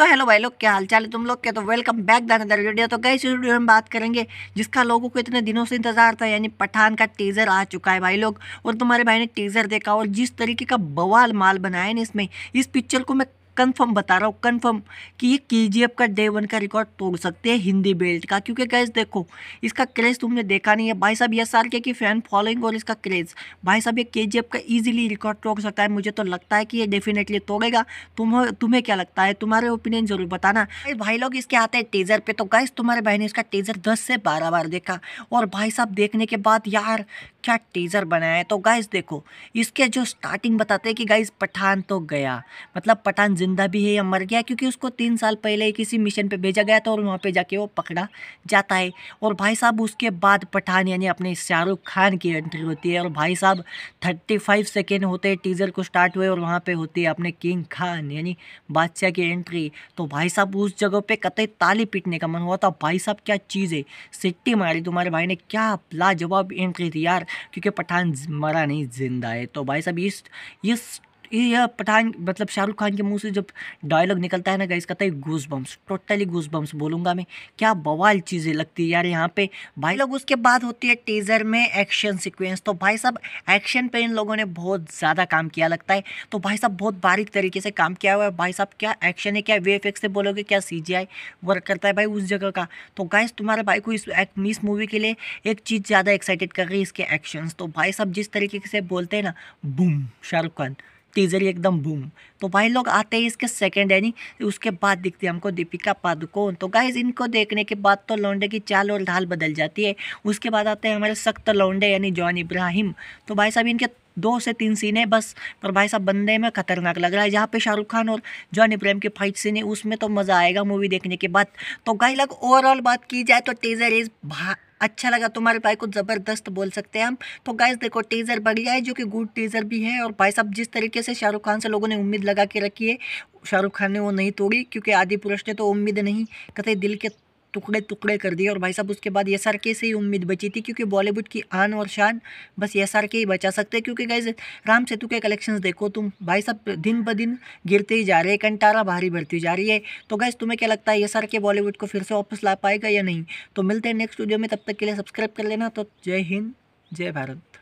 तो हेलो भाई लोग क्या हालचाल है तुम लोग क्या तो welcome back the another video तो गई इस वीडियो में बात करेंगे जिसका लोगों को इतने दिनों से इंतजार था यानी पठान का टीज़र आ चुका है भाई लोग और तुम्हारे भाई ने टीज़र देखा और जिस तरीके का बवाल माल बनाया ना इसमें इस पिक्चर को मैं कंफर्म बता रहा हूँ कंफर्म कि ये के का डे वन का रिकॉर्ड तोड़ सकते हैं हिंदी बेल्ट का क्योंकि गैस देखो इसका क्रेज़ तुमने देखा नहीं है भाई साहब एस आर के की फैन फॉलोइंग और इसका क्रेज़ भाई साहब ये के का ईजिली रिकॉर्ड तोड़ सकता है मुझे तो लगता है कि ये डेफिनेटली तोड़ेगा तुम तुम्हें क्या लगता है तुम्हारे ओपिनियन जरूर बताना भाई लोग इसके आते हैं टीजर पर तो गैस तुम्हारे भाई ने इसका टीजर दस से बारह बार देखा और भाई साहब देखने के बाद यार अच्छा टीज़र बनाया है तो गाइस देखो इसके जो स्टार्टिंग बताते हैं कि गाइस पठान तो गया मतलब पठान जिंदा भी है या मर गया क्योंकि उसको तीन साल पहले किसी मिशन पे भेजा गया था और वहाँ पे जाके वो पकड़ा जाता है और भाई साहब उसके बाद पठान यानी अपने शाहरुख खान की एंट्री होती है और भाई साहब थर्टी फाइव सेकेंड होते टीज़र को स्टार्ट हुए और वहाँ पर होती है अपने किंग खान यानी बादशाह की एंट्री तो भाई साहब उस जगह पर कतई ताली पीटने का मन हुआ था भाई साहब क्या चीज़ है सिट्टी मारी तुम्हारे भाई ने क्या लाजवाब एंट्री थी यार क्योंकि पठान मरा नहीं जिंदा है तो भाई साहब ये ये ये पठान मतलब शाहरुख खान के मुंह से जब डायलॉग निकलता है ना गाइस कहता है घूस बम्स टोटली घूस बम्स बोलूँगा मैं क्या बवाल चीज़ें लगती है यार यहाँ पे भाई लोग उसके बाद होती है टीज़र में एक्शन सिक्वेंस तो भाई साहब एक्शन पे इन लोगों ने बहुत ज़्यादा काम किया लगता है तो भाई साहब बहुत बारीक तरीके से काम किया हुआ है भाई साहब क्या एक्शन है क्या वे से बोलोगे क्या सी वर्क करता है भाई उस जगह का तो गाइस तुम्हारे भाई को इस मूवी के लिए एक चीज़ ज़्यादा एक्साइटेड कर रही है इसके एक्शन तो भाई साहब जिस तरीके से बोलते हैं ना बूम शाहरुख खान टीजर एकदम बूम तो भाई लोग आते हैं इसके सेकंड यानी उसके बाद दिखती है हमको दीपिका पादुकोण तो गाइज इनको देखने के बाद तो लौंडे की चाल और ढाल बदल जाती है उसके बाद आते हैं हमारे सख्त लौंडे यानी जॉन इब्राहिम तो भाई साहब इनके दो से तीन सीन है बस पर भाई साहब बंदे में खतरनाक लग रहा है जहाँ पे शाहरुख खान और जॉन इब्राहिम की फाइट सीन है उसमें तो मज़ा आएगा मूवी देखने के बाद तो गाई लग ओवरऑल बात की जाए तो टीजर इज़ अच्छा लगा तुम्हारे भाई को ज़बरदस्त बोल सकते हैं हम तो गाइज देखो टीज़र बढ़िया है जो कि गुड टीज़र भी है और भाई साहब जिस तरीके से शाहरुख खान से लोगों ने उम्मीद लगा के रखी है शाहरुख खान ने वो नहीं तोड़ी क्योंकि आदि पुरुष ने तो उम्मीद नहीं कतई दिल के टुकड़े टुकड़े कर दिए और भाई साहब उसके बाद एस से ही उम्मीद बची थी क्योंकि बॉलीवुड की आन और शान बस एस ही बचा सकते हैं क्योंकि गाइज राम सेतु के कलेक्शन देखो तुम भाई साहब दिन ब दिन गिरते ही जा रहे हैं कंटारा भारी बढ़ती जा रही है तो गाइज तुम्हें क्या लगता है एस के बॉलीवुड को फिर से वापस ला पाएगा या नहीं तो मिलते हैं नेक्स्ट वीडियो में तब तक के लिए सब्सक्राइब कर लेना तो जय हिंद जय भारत